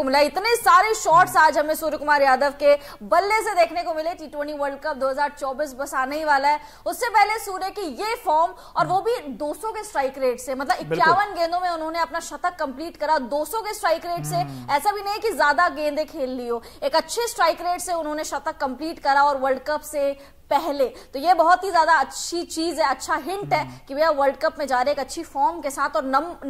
को मिला इतने सारे शॉट्स आज हमें सूर्य कुमार यादव के बल्ले से देखने को मिले टी वर्ल्ड कप 2024 बस आने ही वाला है उससे पहले सूर्य की ये फॉर्म और वो भी 200 के स्ट्राइक रेट से मतलब इक्यावन गेंदों में उन्होंने अपना शतक कंप्लीट करा 200 के स्ट्राइक रेट से हम्म। ऐसा भी नहीं कि ज्यादा गेंदे खेल ली हो एक अच्छे स्ट्राइक रेट से उन्होंने शतक कंप्लीट करा और वर्ल्ड कप से पहले तो ये बहुत ही ज्यादा अच्छी चीज है अच्छा हिंट है कि भैया वर्ल्ड कप में जा रहे एक अच्छी फॉर्म के साथ और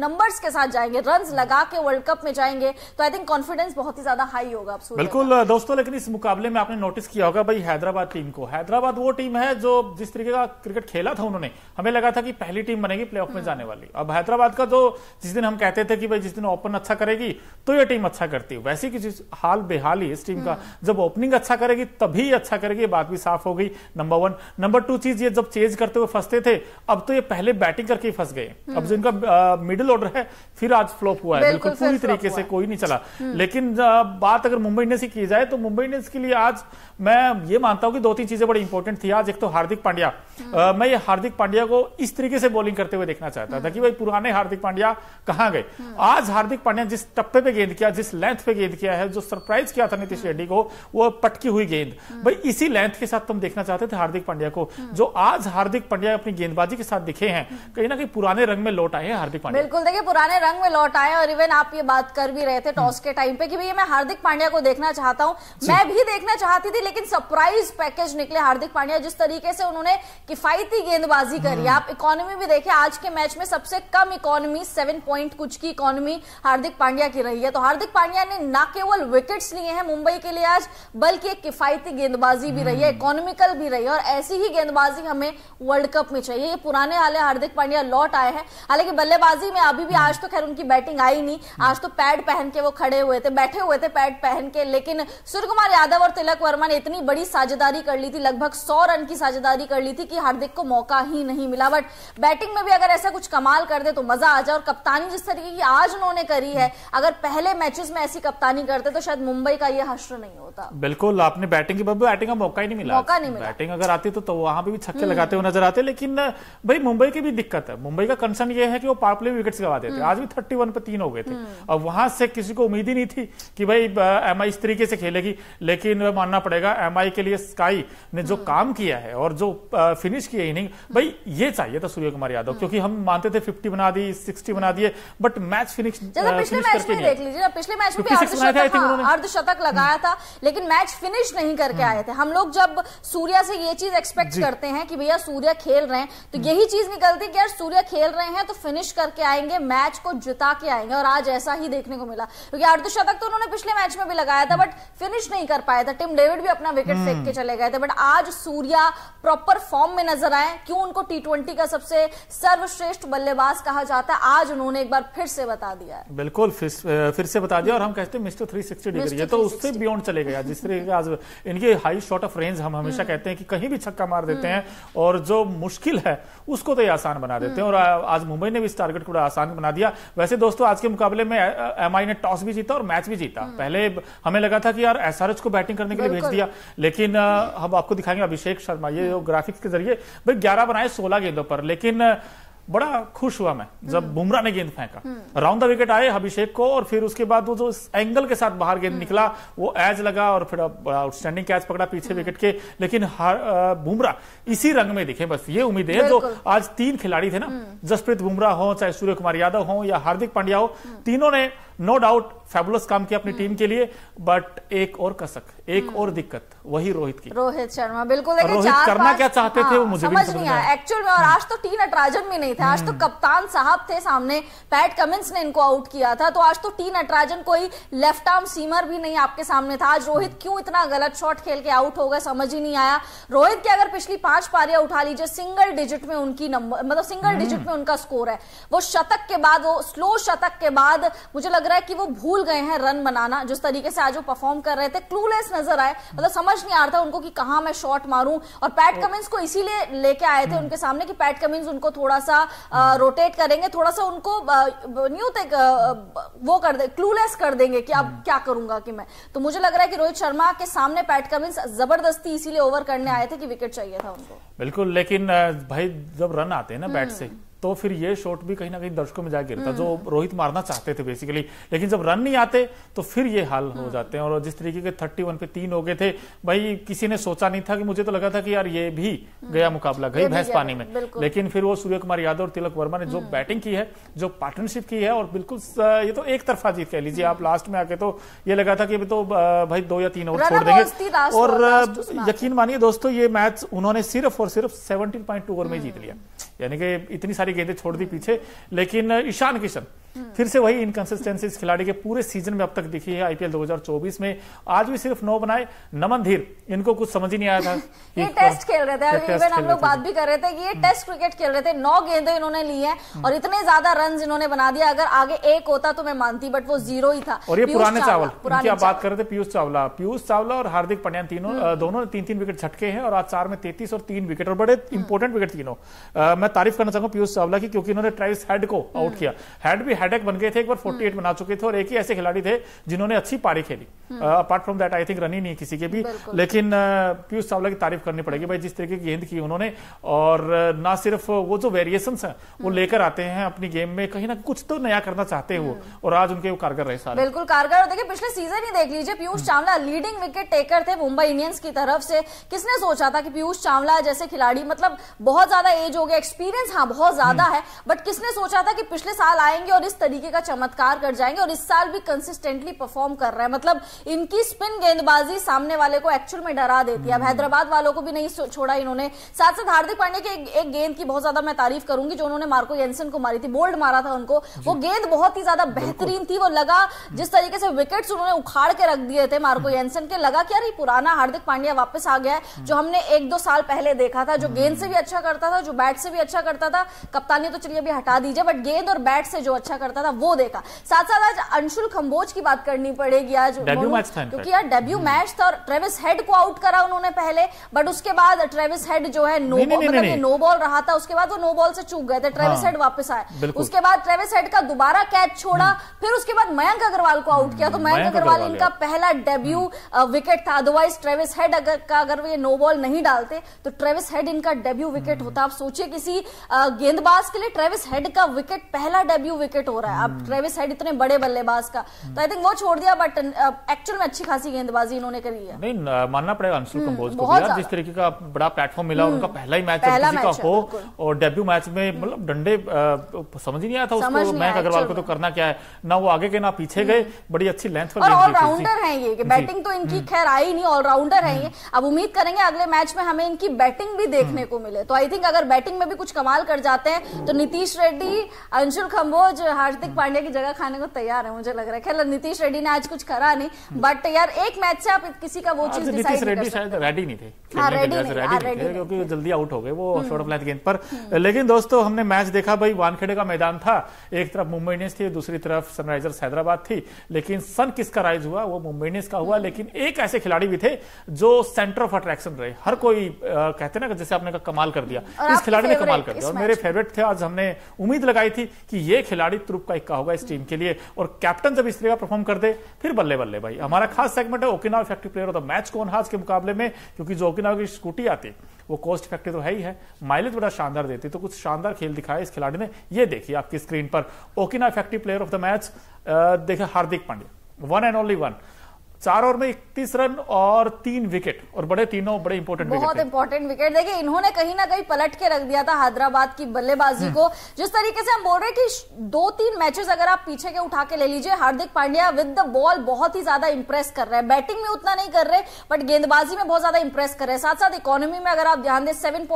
नंबर्स के साथ जाएंगे रन लगा के वर्ल्ड कप में जाएंगे तो आई थिंक कॉन्फिडेंस बहुत ही ज्यादा हाई होगा बिल्कुल दोस्तों लेकिन इस मुकाबले में आपने नोटिस किया होगा भाई हैदराबाद टीम को हैदराबाद वो टीम है जो जिस तरीके का क्रिकेट खेला था उन्होंने हमें लगा था कि पहली टीम बनेगी प्ले में हम्म। जाने वाली अब हैदराबाद का जो जिस दिन हम कहते थे कि भाई जिस दिन ओपन अच्छा करेगी तो ये टीम अच्छा करती है वैसी की हाल बेहाल ही इस टीम का हम्म। जब ओपनिंग अच्छा करेगी तभी अच्छा करेगी बात भी साफ हो गई नंबर वन नंबर टू चीज ये जब चेंज करते हुए फंसते थे अब तो ये पहले बैटिंग करके ही फंस गए हम्म। अब जो इनका मिडिल ऑर्डर है फिर आज फ्लॉप हुआ है बिल्कुल पूरी तरीके से कोई नहीं चला हम्म। लेकिन बात अगर मुंबई इंडियंस की जाए तो मुंबई इंडियंस के लिए आज मैं ये मानता हूं कि दो तीन चीजें बड़ी इंपॉर्टेंट थी आज एक तो हार्दिक पांड्या हम्म। मैं ये हार्दिक पांड्या को इस तरीके से बॉलिंग करते हुए देखना चाहता था कि भाई पुराने हार्दिक पांड्या कहां गए आज हार्दिक पांड्या जिस टप्पे पे गेंद किया जिस लेंथ पे गेंद किया है जो सरप्राइज किया था नीतीश रेड्डी को वो पटकी हुई गेंद भाई इसी लेंथ के साथ तुम देखना चाहते जाते थे हार्दिक पांड्या को जो आज हार्दिक पांड्या अपनी गेंदबाजी के साथ दिखे हैं कहीं ना कहीं पुराने रंग में लौट आए हैं हार्दिक पांड्या बिल्कुल देखिए पुराने रंग में लौट आए और इवन आप ये बात कर भी रहे थे टॉस के टाइम पे कि भैया मैं हार्दिक पांड्या को देखना चाहता हूँ मैं भी देखना चाहती थी लेकिन सरप्राइज पैकेज निकले हार्दिक पांड्या जिस तरीके से उन्होंने किफायती गेंदबाजी करी हम्म। आप इकोनॉमी भी देखे आज के मैच में सबसे कम इकोनॉमी सेवन पॉइंट कुछ की इकोनॉमी हार्दिक पांड्या की रही है तो हार्दिक पांड्या ने न केवल विकेट्स लिए हैं मुंबई के लिए आज बल्कि एक किफायती गेंदबाजी भी रही है इकोनॉमिकल हम्म। भी रही है और ऐसी ही गेंदबाजी हमें वर्ल्ड कप में चाहिए ये पुराने आले हार्दिक पांड्या लौट आए हैं हालांकि बल्लेबाजी में अभी भी आज तो खैर उनकी बैटिंग आई नहीं आज तो पैड पहन के वो खड़े हुए थे बैठे हुए थे पैड पहन के लेकिन सूर्य कुमार यादव और तिलक वर्मा ने इतनी बड़ी साझेदारी कर ली थी लगभग सौ रन की साझेदारी कर ली थी कि हार्दिक को मौका ही नहीं मिला बट बैटिंग में भी अगर ऐसा कुछ कमाल कर दे तो मजा आ जाए और कप्तानी जिस तरीके की आज उन्होंने करी है अगर पहले मैचेस में ऐसी कप्तानी करते तो शायद मुंबई का यह हश्र नहीं होता बिल्कुल आपने बैटिंग की बैटिंग का मौका ही नहीं मिला मौका नहीं मिला बैटिंग अगर आती तो, तो वहां पे भी छक्के हम्म। लगाते हुए नजर आते लेकिन भाई मुंबई की भी दिक्कत है मुंबई का कंसर्न ये है कि वो पावर प्ले विकेट्स गवा देते हम्म। आज भी थर्टी पे तीन हो गए थे और हम्म। वहां से किसी को उम्मीद ही नहीं थी कि भाई एम इस तरीके से खेलेगी लेकिन मानना पड़ेगा एम के लिए स्काई ने जो काम किया है और जो फिनिश किया इनिंग भाई ये चाहिए था सूर्य कुमार यादव क्योंकि हम मानते थे फिफ्टी बना दी सिक्सटी बना दिए बट मैच फिनिश पिछले मैच में देख लीजिए पिछले मैच में भी अर्धशतक तो लगाया था लेकिन मैच फिनिश नहीं करके आए थे हम लोग जब सूर्य भैया से ये चीज एक्सपेक्ट करते हैं कि भैया सूर्य खेल रहे हैं तो हम्म। यही चीज निकलती है कि यार सूर्य खेल रहे हैं तो फिनिश करके आएंगे मैच को जिता के आएंगे और आज ऐसा ही देखने को मिला क्योंकि अर्धशतक तो उन्होंने पिछले मैच में भी लगाया था बट फिनिश नहीं कर पाया था टिम डेविड भी अपना विकेट हम्म। फेंक के चले गए थे बट आज सूर्या प्रॉपर फॉर्म में नजर आए क्यों उनको टी का सबसे सर्वश्रेष्ठ बल्लेबाज कहा जाता है आज उन्होंने एक बार फिर से बता दिया है बिल्कुल फिर से बता दिया और हम कहते हैं मिस्टर थ्री डिग्री ये तो उससे बियॉन्ड चले गया जिस तरीके आज इनके हाई शॉर्ट ऑफ रेंज हम हमेशा हम्म। कहते हैं हैं कि कहीं भी छक्का मार देते हम्म। हैं और जो मुश्किल है उसको तो ये आसान बना देते हैं और हम्म। आज मुंबई ने भी इस टारगेट को बड़ा आसान बना दिया वैसे दोस्तों आज के मुकाबले में एम ने टॉस भी जीता और मैच भी जीता हम्म। पहले हमें लगा था कि यार एस को बैटिंग करने के लिए भेज दिया लेकिन हम आपको दिखाएंगे अभिषेक शर्मा ये ग्राफिक्स के जरिए भाई ग्यारह बनाए सोलह गेंदों पर लेकिन बड़ा खुश हुआ मैं जब हम्म। बुमराह ने गेंद फेंका हम्म। राउंड द विकेट आए अभिषेक को और फिर उसके बाद वो जो एंगल के साथ बाहर गेंद हम्म। निकला वो एज लगा और फिर आउटस्टैंडिंग कैच पकड़ा पीछे विकेट के लेकिन बुमराह इसी रंग में दिखे बस ये उम्मीद है जो आज तीन खिलाड़ी थे ना जसप्रीत बुमराह हो चाहे सूर्य कुमार यादव हो या हार्दिक पांड्या हो तीनों ने नो डाउट फेबुलस काम किया अपनी टीम हम्म। के लिए बट एक और कसक एक हम्म। और दिक्कत वही रोहित की रोहित शर्मा बिल्कुल रोहित चार करना क्या चाहते हाँ, थे वो हाँ, मुझे समझ नहीं आया एक्चुअल में और हम्म। आज तो टी नटराजन भी नहीं थे आज तो कप्तान साहब थे सामने पैट कमिंस ने इनको आउट किया था तो आज तो टी नटराजन कोई लेफ्ट आर्म सीमर भी नहीं आपके सामने था आज रोहित क्यों इतना गलत शॉट खेल के आउट हो गए समझ ही नहीं आया रोहित की अगर पिछली पांच पारियां उठा लीजिए सिंगल डिजिट में उनकी नंबर मतलब सिंगल डिजिट में उनका स्कोर है वो शतक के बाद वो स्लो शतक के बाद मुझे लग रहा है कि वो भूल गए हैं रन बनाना जिस तरीके से आज वो परफॉर्म कर रहे थे क्लूलेस नजर आए मतलब समझ नहीं आ रहा था उनको कि कहाँ मैं शॉट मारूं और पैट कमिंस को इसीलिए लेके आए थे हम्म। उनके सामने कि पैट कमिंस उनको थोड़ा सा रोटेट करेंगे थोड़ा सा उनको न्यू तक वो कर दे क्लूलेस कर देंगे कि अब हम्म। क्या करूंगा कि मैं तो मुझे लग रहा है कि रोहित शर्मा के सामने पैट कमिंस जबरदस्ती इसीलिए ओवर करने आए थे कि विकेट चाहिए था उनको बिल्कुल लेकिन भाई जब रन आते हैं ना बैट हम्म। से तो फिर ये शॉट भी कहीं ना कहीं दर्शकों में जा गिरता जो हम्म। रोहित मारना चाहते थे बेसिकली लेकिन जब रन नहीं आते तो फिर ये हाल हो हम्म। जाते हैं और जिस तरीके के थर्टी वन पे तीन हो गए थे भाई किसी ने सोचा नहीं था कि मुझे तो लगा था कि यार ये भी हम्म। गया मुकाबला गई भैंस पानी में लेकिन फिर वो सूर्य कुमार यादव और तिलक वर्मा ने जो बैटिंग की है जो पार्टनरशिप की है और बिल्कुल ये तो एक तरफा जीत कह लीजिए आप लास्ट में आके तो ये लगा था कि अभी तो भाई दो या तीन ओवर छोड़ देंगे और यकीन मानिए दोस्तों ये मैच उन्होंने सिर्फ और सिर्फ सेवनटीन पॉइंट ओवर में जीत लिया यानी कि इतनी सारी गेंदें छोड़ दी पीछे लेकिन ईशान किशन फिर से वही इनकंसिस्टेंसी खिलाड़ी के पूरे सीजन में अब तक दिखी है आईपीएल 2024 में आज भी सिर्फ नौ बनाए नमन धीर इनको कुछ समझ ही नहीं आया था ये टेस्ट खेल रहे थे इवन हम लोग बात भी कर रहे थे कि ये टेस्ट क्रिकेट खेल रहे थे नौ गेंदे इन्होंने ली है और इतने ज्यादा रन इन्होंने बना दिया अगर आगे एक होता तो मैं मानती बट वो जीरो ही था और ये पुराने चावल पुराने आप बात कर रहे थे पीयूष चावला पीयूष चावला और हार्दिक पंड्या तीनों हम्म। दोनों ने तीन तीन विकेट छटके हैं और आज चार में तैतीस और तीन विकेट और बड़े इंपोर्टेंट हम्म। विकेट तीनों मैं तारीफ करना चाहूंगा पीयूष चावला की क्योंकि इन्होंने ट्राइस हेड को आउट हम्म। किया हेड भी हेडेक बन गए थे एक बार 48 हम्म। बना चुके थे और एक ही ऐसे खिलाड़ी थे जिन्होंने अच्छी पारी खेली apart from that I think run ही नहीं किसी के भी लेकिन पीयूष चावला की तारीफ करनी पड़ेगी भाई जिस तरीके की गेंद की उन्होंने और ना सिर्फ वो जो वेरिएशन है वो हम्म। लेकर आते हैं अपनी गेम में कहीं ना कुछ तो नया करना चाहते हैं वो हम्म। और आज उनके वो कारगर रहे सारे बिल्कुल कारगर देखिए पिछले सीजन ही देख लीजिए Piyush Chawla leading wicket taker थे मुंबई इंडियंस की तरफ से किसने सोचा था कि पीयूष चावला जैसे खिलाड़ी मतलब बहुत ज्यादा एज हो गया एक्सपीरियंस हाँ बहुत ज्यादा है बट किसने सोचा था कि पिछले साल आएंगे और इस तरीके का चमत्कार कर जाएंगे और इस साल भी कंसिस्टेंटली परफॉर्म कर रहे हैं मतलब इनकी स्पिन गेंदबाजी सामने वाले को एक्चुअल में डरा देती है अब हम्म। हैदराबाद वालों को भी नहीं छोड़ा इन्होंने साथ साथ हार्दिक पांडे के एक, गेंद की बहुत ज्यादा मैं तारीफ करूंगी जो उन्होंने मार्को येनसन को मारी थी बोल्ड मारा था उनको वो गेंद बहुत ही ज्यादा बेहतरीन थी वो लगा जिस तरीके से विकेट उन्होंने उखाड़ के रख दिए थे मार्को हम्म। येनसन के लगा कि यार ये पुराना हार्दिक पांड्या वापस आ गया है हम्म। जो हमने एक दो साल पहले देखा था जो गेंद से भी अच्छा करता था जो बैट से भी अच्छा करता था कप्तानी तो चलिए अभी हटा दीजिए बट गेंद और बैट से जो अच्छा करता था वो देखा साथ साथ आज अंशुल खम्बोज की बात करनी पड़ेगी आज क्योंकि यार डेब्यू हम्म। मैच था और ट्रेविस हेड को आउट करा उन्होंने पहले बट उसके बाद ट्रेविस हेड जो है नो बॉल मतलब ये नो बॉल रहा था उसके बाद वो नो बॉल से चूक गए थे ट्रेविस हेड हाँ। वापस आए उसके बाद ट्रेविस हेड का दोबारा कैच छोड़ा हम्म। फिर उसके बाद मयंक अग्रवाल को आउट किया तो हम्म, मयंक अग्रवाल इनका पहला डेब्यू विकेट था अदरवाइज ट्रेविस हेड का अगर वो ये नो बॉल नहीं डालते तो ट्रेविस हेड इनका डेब्यू विकेट होता आप सोचिए किसी गेंदबाज के लिए ट्रेविस हेड का विकेट पहला डेब्यू विकेट हो रहा है अब हम्म। ट्रेविस हेड इतने बड़े बल्लेबाज का तो आई थिंक वो छोड़ दिया बट एक्चुअल uh, में अच्छी खासी गेंदबाजी इन्होंने करी है नहीं मानना पड़ेगा अंशुल हम्म, कंबोज को यार जिस तरीके का बड़ा प्लेटफॉर्म मिला हम्म, उनका पहला ही मैच पहला मैच हो और डेब्यू मैच में मतलब डंडे uh, समझ ही नहीं आया था उसको मयंक अग्रवाल को तो करना क्या है ना वो आगे गए ना पीछे गए बड़ी अच्छी लेंथ पर ऑलराउंडर है ये बैटिंग तो इनकी खैर आई नहीं ऑलराउंडर है ये अब उम्मीद करेंगे अगले मैच में हमें इनकी बैटिंग भी देखने को मिले तो आई थिंक अगर बैटिंग में भी कुछ कमाल कर जाते हैं तो नीतीश रेड्डी अंशुल खंबोज हार्दिक पांड्या की जगह खाने को तैयार है मुझे लग रहा है खैर नीतीश रेड्डी ने आज कुछ करा नहीं बट यार एक मैच से आप किसी का वो चीज नीतीश रेड्डी शायद रेडी नहीं थे हाँ, हाँ, क्योंकि जल्दी आउट हो गए वो शॉर्ट ऑफ लेंथ गेंद पर लेकिन दोस्तों हमने मैच देखा भाई वानखेड़े का मैदान था एक तरफ मुंबई इंडियंस थी दूसरी तरफ सनराइजर्स हैदराबाद थी लेकिन सन किसका राइज हुआ वो मुंबई इंडियंस का हुआ हम्म। लेकिन एक ऐसे खिलाड़ी भी थे जो सेंटर ऑफ अट्रैक्शन रहे हर कोई आ, कहते ना जैसे आपने कहा कमाल कर दिया इस खिलाड़ी ने कमाल कर दिया और मेरे फेवरेट थे आज हमने उम्मीद लगाई थी कि ये खिलाड़ी रूप का इक्का होगा इस टीम के लिए और कैप्टन जब इस तरह का परफॉर्म कर दे फिर बल्ले बल्ले भाई हमारा खास सेगमेंट है Okinawa effective player of the match कौन हाज के मुकाबले में क्योंकि जो ओकिनाव की स्कूटी आती वो कॉस्ट इफेक्टिव तो है ही है माइलेज बड़ा शानदार देती तो कुछ शानदार खेल दिखाया इस खिलाड़ी ने ये देखिए आपकी स्क्रीन पर Okinawa effective player of the match देखे Hardik Pandya one and only one चार ओवर में इकतीस रन और तीन विकेट और बड़े तीनों बड़े इंपोर्टेंट बहुत इंपॉर्टेंट विकेट देखिए इन्होंने कहीं ना कहीं पलट के रख दिया था हैदराबाद की बल्लेबाजी हम्म। को जिस तरीके से हम बोल रहे हैं कि दो तीन मैचेस अगर आप पीछे के उठा के ले लीजिए Hardik Pandya with the ball बहुत ही ज्यादा इंप्रेस कर रहे हैं बैटिंग में उतना नहीं कर रहे बट गेंदबाजी में बहुत ज्यादा इंप्रेस कर रहे हैं साथ साथ इकोनॉमी में अगर आप ध्यान दें सेवन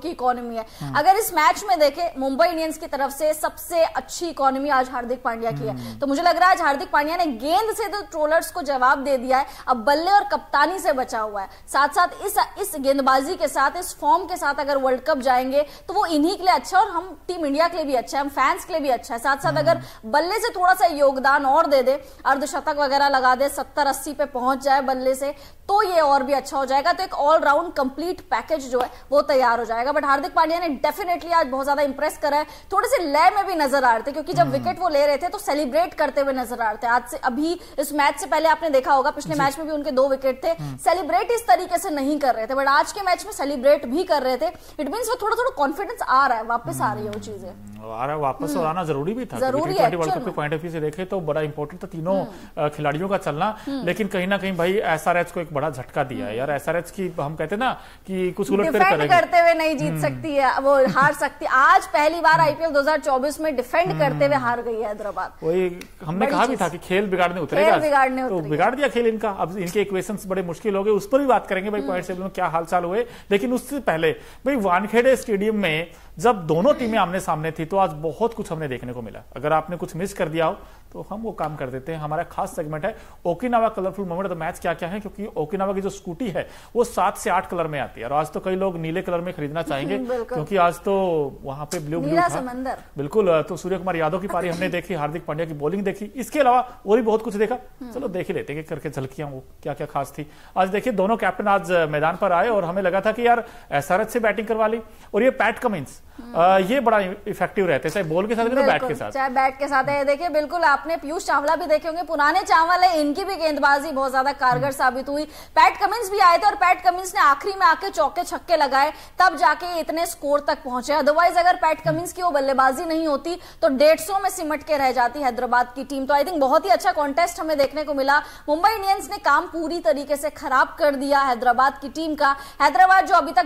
की इकोनॉमी है हम्म। अगर इस मैच में देखे मुंबई इंडियंस की तरफ से सबसे अच्छी इकोनॉमी आज हार्दिक पांड्या की है हम्म। तो मुझे लग रहा है आज हार्दिक पांड्या ने गेंद से तो ट्रोलर्स को जवाब जवाब दे दिया है अब बल्ले और कप्तानी से बचा हुआ है साथ साथ इस इस गेंदबाजी के साथ इस फॉर्म के साथ अगर वर्ल्ड कप जाएंगे तो वो इन्हीं के लिए अच्छा और हम टीम इंडिया के लिए भी अच्छा है हम फैंस के लिए भी अच्छा है साथ साथ अगर हम्म। बल्ले से थोड़ा सा योगदान और दे दे अर्धशतक वगैरह लगा दे सत्तर अस्सी पे पहुंच जाए बल्ले से तो ये और भी अच्छा हो जाएगा तो एक ऑलराउंड कंप्लीट पैकेज जो है वो तैयार हो जाएगा बट हार्दिक पांड्या ने डेफिनेटली आज बहुत ज्यादा इंप्रेस करा है थोड़े से लय में भी नजर आ रहे थे क्योंकि जब विकेट हम्म। वो ले रहे थे तो सेलिब्रेट करते हुए नजर आ रहे थे आज से अभी इस मैच से पहले आपने देखा होगा पिछले मैच में भी उनके दो विकेट थे सेलिब्रेट हम्म। इस तरीके से नहीं कर रहे थे बट आज के मैच में सेलिब्रेट भी कर रहे थे इट मीन वो थोड़ा थोड़ा कॉन्फिडेंस आ रहा है वापस आ रही है वो हम्म। चीजें आ रहा वापस और तो आना जरूरी भी था जरूरी है वर्ल्ड कप के पॉइंट ऑफ व्यू से देखे तो बड़ा इंपॉर्टेंट था तो तीनों खिलाड़ियों का चलना लेकिन कहीं ना कहीं भाई एसआरएच को एक बड़ा झटका दिया है यार एसआरएच हम्म। की हम कहते ना कि कुछ उलट करते हुए नहीं जीत हम्म। सकती है वो हार सकती आज पहली बार आईपीएल हम्म। 2024 में डिफेंड करते हुए हार गई है हैदराबाद वही हमने कहा भी था कि खेल बिगाड़ने उतरेगा बिगाड़ने तो बिगाड़ दिया खेल इनका अब इनके इक्वेशन बड़े मुश्किल हो गए उस पर भी बात करेंगे भाई पॉइंट टेबल में क्या हालचाल हुए लेकिन उससे पहले भाई वानखेड़े स्टेडियम में जब दोनों टीमें आमने सामने थी तो आज बहुत कुछ हमने देखने को मिला अगर आपने कुछ मिस कर दिया हो तो हम वो काम कर देते हैं हमारा खास सेगमेंट है Okinawa colourful moment of the match क्या क्या है क्योंकि ओकिनावा की जो स्कूटी है वो सात से आठ कलर में आती है और आज तो कई लोग नीले कलर में खरीदना चाहेंगे क्योंकि आज तो वहां पे ब्लू ब्लू समंदर बिल्कुल तो सूर्य कुमार यादव की पारी हमने देखी हार्दिक पांड्या की बॉलिंग देखी इसके अलावा और भी बहुत कुछ देखा हम्म। चलो देख ही लेते करके झलकियां वो क्या क्या खास थी आज देखिए दोनों कैप्टन आज मैदान पर आए और हमें लगा था कि यार एसआरएच से बैटिंग करवा ली और ये पैट कमिंस हम्म। ये बड़ा इफेक्टिव रहते हैं चाहे बॉल के साथ तो बैट के साथ चाहे बैट के साथ है देखिए बिल्कुल आपने पीयूष चावला भी देखे होंगे पुराने चावल है इनकी भी गेंदबाजी बहुत ज्यादा कारगर साबित हुई पैट कमिंस भी आए थे और पैट कमिंस ने आखिरी में आके चौके छक्के लगाए तब जाके इतने स्कोर तक पहुंचे अदरवाइज अगर पैट कमिंस की वो बल्लेबाजी नहीं होती तो डेढ़ सौ में सिमट के रह जाती हैदराबाद की टीम तो आई थिंक बहुत ही अच्छा कॉन्टेस्ट हमें देखने को मिला मुंबई इंडियंस ने काम पूरी तरीके से खराब कर दिया हैदराबाद की टीम का हैदराबाद जो अभी तक